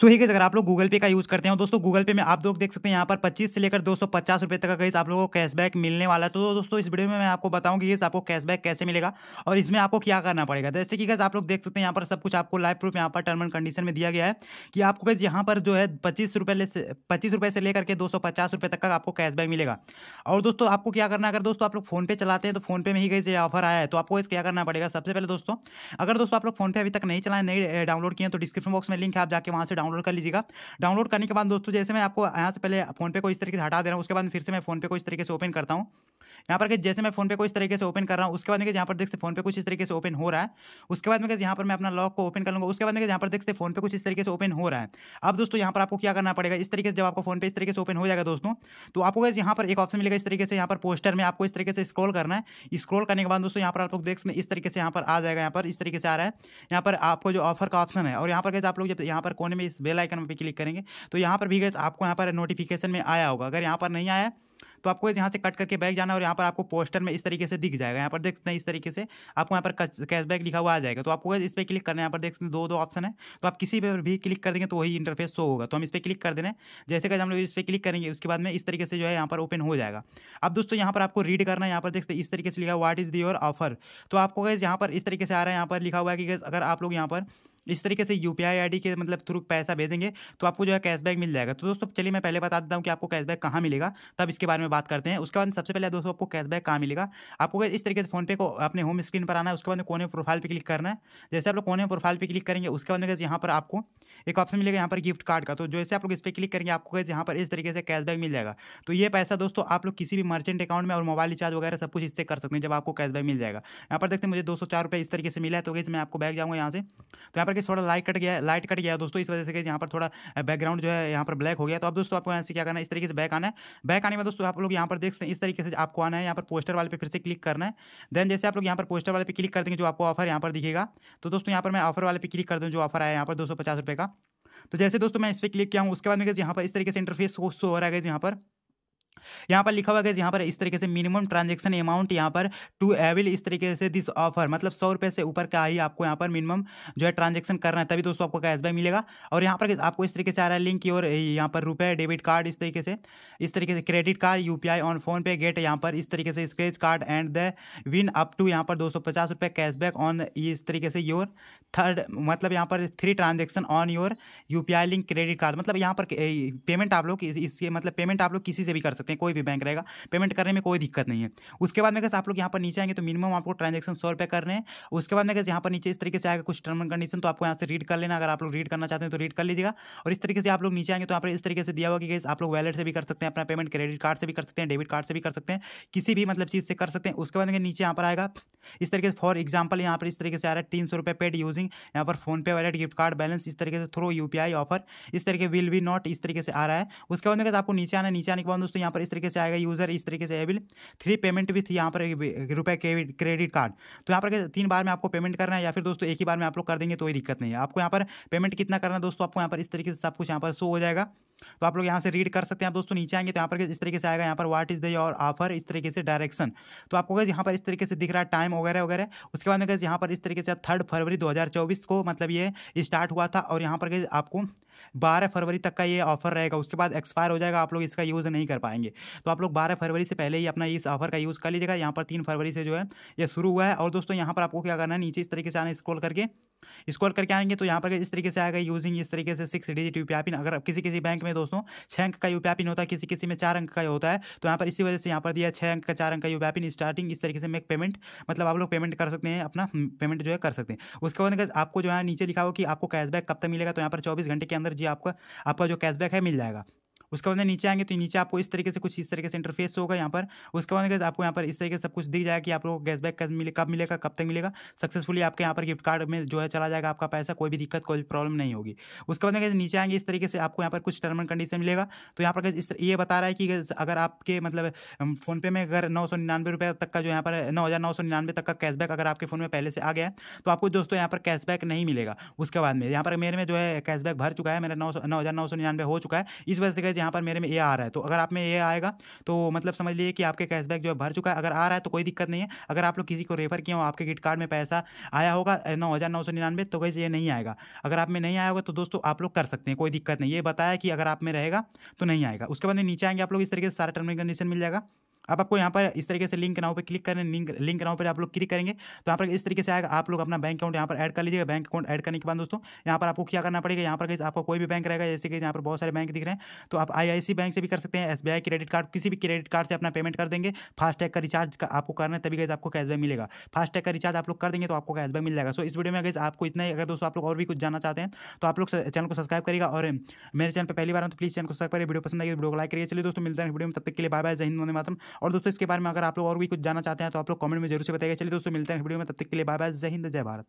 सो ही अगर आप लोग गूगल पे का यूज़ करते हैं दोस्तों गूगल पे में आप लोग देख सकते हैं यहाँ पर 25 से लेकर दो सौ तक का गई आप लोगों को कैशबैक मिलने वाला है तो दोस्तों इस वीडियो में मैं आपको बताऊंगी इस आपको कैशबैक कैसे मिलेगा और इसमें आपको क्या करना पड़ेगा जैसे कि गैस आप लोग देख सकते हैं यहाँ पर सब कुछ आपको लाइव प्रूफ यहाँ पर टर्म एंड कंडीशन में दिया गया है कि आपको गैस यहाँ पर जो है पच्चीस रुपये पच्चीस रुपये से लेकर के दो सौ तक का आपको कैशबैक मिलेगा और दोस्तों आपको क्या करना अगर दोस्तों आप लोग फोनपे चलाते हैं तो फोनपे में ही गई ऑफर आया है तो आपको इस क्या करना पड़ेगा सबसे पहले दोस्तों अगर दोस्तों आप लोग फोनपे अभी तक नहीं चलाए नहीं डाउनलोड किए तो डिस्क्रिप्शन बॉक्स में लिंक है आप जाके वहाँ से डाउनलोड डाउनलोड कर लीजिएगा डाउनलोड करने के बाद दोस्तों जैसे मैं आपको यहाँ से पहले फोनपे को इस तरीके से हटा दे रहा हूँ उसके बाद फिर से मैं फोनपे को इस तरीके से ओपन करता हूँ यहाँ पर जैसे मैं फोन पे को इस तरीके से ओपन कर रहा हूँ उसके बाद यहाँ पर देखते फोन पे कुछ इस तरीके से ओपन हो रहा है उसके बाद में यहाँ पर मैं अपना लॉक को ओपन कर लूँगा उसके बाद यहाँ पर देखते फोन पे कुछ इस तरीके से ओपन हो रहा है अब दोस्तों यहाँ पर आपको क्या करना पड़ेगा इस तरीके से जब आपको फोन पे इस तरीके से ओपन हो जाएगा दोस्तों तो आपको यहाँ पर एक ऑप्शन मिलेगा इस तरीके से यहाँ पर पोस्टर में आपको इस तरीके से स्क्रॉल करना है स्क्रॉल करने के बाद दोस्तों यहाँ पर आप लोग देख सकते इस तरीके से यहाँ पर आ जाएगा यहाँ पर इस तरीके से आ रहा है यहाँ पर आपको जो ऑफर का ऑप्शन है और यहाँ पर कैसे आप लोग जब यहाँ पर कोने में इस बेल आइकन पर क्लिक करेंगे तो यहाँ पर भी कैसे आपको यहाँ पर नोटिफिकेशन में आया होगा अगर यहाँ पर नहीं आया तो आपको यहाँ से कट करके बैग जाना और यहाँ पर आपको पोस्टर में इस तरीके से दिख जाएगा यहाँ पर देख सकते हैं इस तरीके से आपको यहाँ पर कैशबैक लिखा हुआ आ जाएगा तो आपको इस पर क्लिक करना है यहाँ पर देख सकते हैं दो दो ऑप्शन है तो आप किसी पर भी क्लिक कर देंगे तो वही इंटरफेस शो होगा तो हम इस पर क्लिक कर देने जैसे कि हम लोग इस पर क्लिक करेंगे उसके बाद में इस तरीके से जो है यहाँ पर ओपन हो जाएगा अब दोस्तों यहाँ पर आपको रीड करना है यहाँ पर देखते इस तरीके से लिखा वाट इज़ दियोर ऑफर तो आपको गैस यहाँ पर इस तरीके से आ रहा है यहाँ पर लिखा हुआ है कि अगर आप लोग यहाँ पर इस तरीके से यू पी के मतलब थ्रू पैसा भेजेंगे तो आपको जो है कैशबैक मिल जाएगा तो दोस्तों चलिए मैं पहले बता देता हूँ कि आपको कैशबैक कहाँ मिलेगा तब इसके बारे में बात करते हैं उसके बाद सबसे पहले दोस्तों आपको कैशबैक कहाँ मिलेगा आपको इस तरीके से फोनपे को अपने होम स्क्रीन पर आना है उसके बाद कोने प्रोफाइल पर क्लिक करना है जैसे आप लोग कोने प्रोफाइल पर क्लिक करेंगे उसके बाद यहाँ पर आपको एक ऑप्शन मिलेगा यहाँ पर गिफ्ट कार्ड का तो जैसे आप लोग इस पर क्लिक करेंगे आपको यहाँ पर इस तरीके से कैशबैक मिल जाएगा तो ये पैसा दोस्तों आप लोग किसी भी मर्चेंट अकाउंट में और मोबाइल रिचार्ज वगैरह सब कुछ इससे कर सकते हैं जब आपको कैशबैक मिल जाएगा यहाँ पर देखते हैं मुझे दो इस तरीके से मिला है तो कैसे मैं आपको बैग जाऊँगा यहाँ से तो यहाँ पर थोड़ा लाइट कट गया लाइट कट गया दोस्तों इस वजह से यहाँ पर थोड़ा बैकग्राउंड जो है यहाँ पर ब्लैक हो गया तो अब दोस्तों आपको यहाँ से क्या करना है इस तरीके से बैक आना है बैक आने में दोस्तों आप लोग यहाँ पर देख सकते हैं इस तरीके से आपको आना है यहाँ पर पोस्टर वाले पे फिर से क्लिक करना है देन जैसे आप लोग यहाँ पर पोस्टर वाले पे क्लिक कर देंगे जो आपको ऑफर यहाँ पर दिखेगा तो दोस्तों यहाँ पर मैं ऑफर वाले पे क्लिक कर दूँ जो ऑफर आया यहाँ पर दो का तो जैसे दोस्तों मैं इस पर क्लिक किया हूँ उसके बाद में यहाँ पर इस तरीके से इंटरफेस शो हो रहा है यहाँ पर यहाँ पर लिखा हुआ है यहाँ पर इस तरीके से मिनिमम ट्रांजेक्शन अमाउंट यहाँ पर टू एविल इस तरीके से दिस ऑफर मतलब सौ रुपये से ऊपर का ही आपको यहाँ पर मिनिमम जो है ट्रांजेक्शन करना है तभी दोस्तों आपको कैशबैक मिलेगा और यहाँ पर आपको इस तरीके से आ रहा है लिंक की और यहाँ पर रुपये डेबिट कार्ड इस तरीके से इस तरीके से credit card you on PhonePe get यहाँ पर इस तरीके से scratch card and the win up to यहाँ पर दो सौ पचास रुपये कैशबैक ऑन इस तरीके से योर थर्ड मतलब यहाँ पर three transaction on your you link credit card मतलब यहाँ पर पेमेंट आप लोग इसके मतलब पेमेंट आप लोग किसी से भी कर सकते हैं कोई भी बैंक रहेगा पेमेंट करने में कोई दिक्कत नहीं है उसके बाद में कैसे आप लोग यहाँ पर नीचे आएंगे तो मिनिमम आपको ट्रांजेक्शन सौ रुपये करने हैं उसके बाद में कैसे यहाँ पर नीचे इस तरीके से आएगा कुछ टर्म एंड कंडीशन तो आपको यहाँ से रीड कर लेना अगर आप लोग रीड करना चाहते हैं तो रीड कर लीजिएगा और इस तरीके से आप लोग नीचे आएंगे तो यहाँ पर इस तरीके से दिया हुआ कि आप लोग वैलेट से भी कर सकते हैं अपना पेमेंट क्रेडिट कार्ड से भी कर सकते हैं डेबिट कार्ड से भी कर सकते हैं किसी भी मतलब चीज़ से कर सकते हैं उसके बाद नीचे यहाँ पर आएगा इस तरीके से फॉर एग्जाम्पल यहाँ पर इस तरीके से आ रहा है तीन सौ रुपये पेड यूजिंग यहाँ पर PhonePe wallet gift card balance इस तरीके से थ्रू यूपीआई ऑफर इस तरीके विल बी नॉट इस तरीके से आ रहा है उसके बाद में आपको नीचे आना नीचे आने के बाद दोस्तों यहाँ पर इस तरीके से आएगा यूज़र इस तरीके से एबिल थ्री पेमेंट विथ यहाँ पर रुपए क्रेडिट कार्ड तो यहाँ पर तीन बार में आपको पेमेंट करना है या फिर दोस्तों एक ही बार में आप लोग कर देंगे तो कोई दिक्कत नहीं है आपको यहाँ पर पेमेंट कितना करना है दोस्तों आपको यहाँ पर इस तरीके से सब कुछ यहाँ पर शो हो जाएगा तो आप लोग यहाँ से रीड कर सकते हैं आप दोस्तों नीचे आएंगे तो यहाँ पर इस तरीके से आएगा यहाँ पर what is the your offer इस तरीके से डायरेक्शन तो आपको यहाँ पर इस तरीके से दिख रहा है टाइम वगैरह वगैरह उसके बाद में यहाँ पर इस तरीके से थर्ड फरवरी 2024 को मतलब ये स्टार्ट हुआ था और यहाँ पर आपको बारह फरवरी तक का ये ऑफर रहेगा उसके बाद एक्सपायर हो जाएगा आप लोग इसका यूज़ नहीं कर पाएंगे तो आप लोग बारह फरवरी से पहले ही अपना इस ऑफर का यूज़ कर लीजिएगा यहाँ पर तीन फरवरी से जो है ये शुरू हुआ है और दोस्तों यहाँ पर आपको क्या करना है नीचे इस तरीके से आना स्क्रॉल करके स्कॉल करके आएंगे तो यहाँ पर इस तरीके से आएगा यूजिंग इस तरीके से सिक्स डिजिट यू पी अगर किसी किसी बैंक में दोस्तों छः अंक का यू पी होता है किसी किसी में चार अंक का होता है तो यहाँ पर इसी वजह से यहाँ पर दिया छः अंक का चार अंक का यू पी स्टार्टिंग इस तरीके से मेक पेमेंट मतलब आप लोग पेमेंट कर सकते हैं अपना पेमेंट जो है कर सकते हैं उसके बाद आपको जो है नीचे लिखा हो कि आपको कैशबैक कब तक मिलेगा तो यहाँ पर चौबीस घंटे के अंदर अंदर जी आपका आपका जो कैशबैक है मिल जाएगा उसके बाद नीचे आएंगे तो नीचे आपको इस तरीके से कुछ इस तरीके से इंटरफेस होगा यहाँ पर उसके बाद आपको यहाँ पर इस तरीके से सब कुछ दिख जाएगा कि आप लोगों को गैस बैक कब मिले कब मिलेगा कब तक मिलेगा सक्सेसफुली आपके यहाँ पर गिफ्ट कार्ड में जो है चला जाएगा आपका पैसा कोई भी दिक्कत कोई प्रॉब्लम नहीं होगी उसके बाद गैस नीचे आएंगे इस तरीके से आपको यहाँ पर कुछ टर्म एंड कंडीशन मिलेगा तो यहाँ पर इस ये बता रहा है कि अगर आपके मतलब फ़ोनपे में अगर नौ सौ निन्यानवे रुपये तक का जो यहाँ पर नौ हज़ार नौ सौ निन्यानवे तक का कैशबैक अगर आपके फ़ोन में पहले से आ गया तो आपको दोस्तों यहाँ पर कैशबैक नहीं मिलेगा उसके बाद में यहाँ पर मेरे में जो है कैशबैक भर चुका है मेरा नौ सौ नौ हज़ार नौ सौ निन्यानवे हो चुका है इस वजह से गए यहाँ पर मेरे में ए आ रहा है तो अगर आप में ए आएगा तो मतलब समझ लीजिए कि आपके कैशबैक जो है भर चुका है अगर आ रहा है तो कोई दिक्कत नहीं है अगर आप लोग किसी को रेफर किए हो आपके गिट कार्ड में पैसा आया होगा नौ हज़ार नौ सौ निन्यानवे तो कैसे ये नहीं आएगा अगर आप में नहीं आया होगा तो दोस्तों आप लोग कर सकते हैं कोई दिक्कत नहीं ये बताया कि अगर आप में रहेगा तो नहीं आएगा उसके बाद नीचे आएंगे आप लोग इस तरीके से सारा टर्म एंड कंडीशन मिल जाएगा अब आपको यहाँ पर इस तरीके से लिंक नाउ पे क्लिक करें लिंक लिंक नाउ पर आप लोग क्लिक करेंगे तो यहाँ पर इस तरीके से आएगा आप लोग अपना बैंक अकाउंट यहाँ पर ऐड कर लीजिएगा बैंक अकाउंट ऐड करने के बाद दोस्तों यहाँ पर आपको क्या करना पड़ेगा यहाँ पर कहीं आपका कोई भी बैंक रहेगा जैसे कि यहाँ पर बहुत सारे बैंक दिख रहे हैं तो आप आई बैंक से भी कर सकते हैं एस क्रेडिट कार्ड किसी भी क्रेडिट कार्ड से अपना पेमेंट कर देंगे फास्टैग का रिचार्ज का आपको करना है तभी गैस आपको कैशबैक मिलेगा फास्टैग का रिचार्ज आप लोग कर देंगे तो आपको कैशबैक मिल जाएगा सो इस वीडियो में अगर आपको इतना ही अगर दोस्तों आप लोग और भी कुछ जानना चाहते हैं तो आप लोग चैनल को सब्सक्राइब करेगा और मेरे चैनल पर पहली बार तो प्लीज चैनल को सब्सक्राइब करिए वीडियो पसंद आएगी तो वीडियो को लाइक करिए चलिए दोस्तों मिलते हैं वीडियो में तब तक के लिए बाय बाय जय हिंद मातम और दोस्तों इसके बारे में अगर आप लोग और भी कुछ जानना चाहते हैं तो आप लोग कमेंट में जरूर से बताइए चलिए दोस्तों मिलते हैं वीडियो में तब तक के लिए बाय बाय जय हिंद जय भारत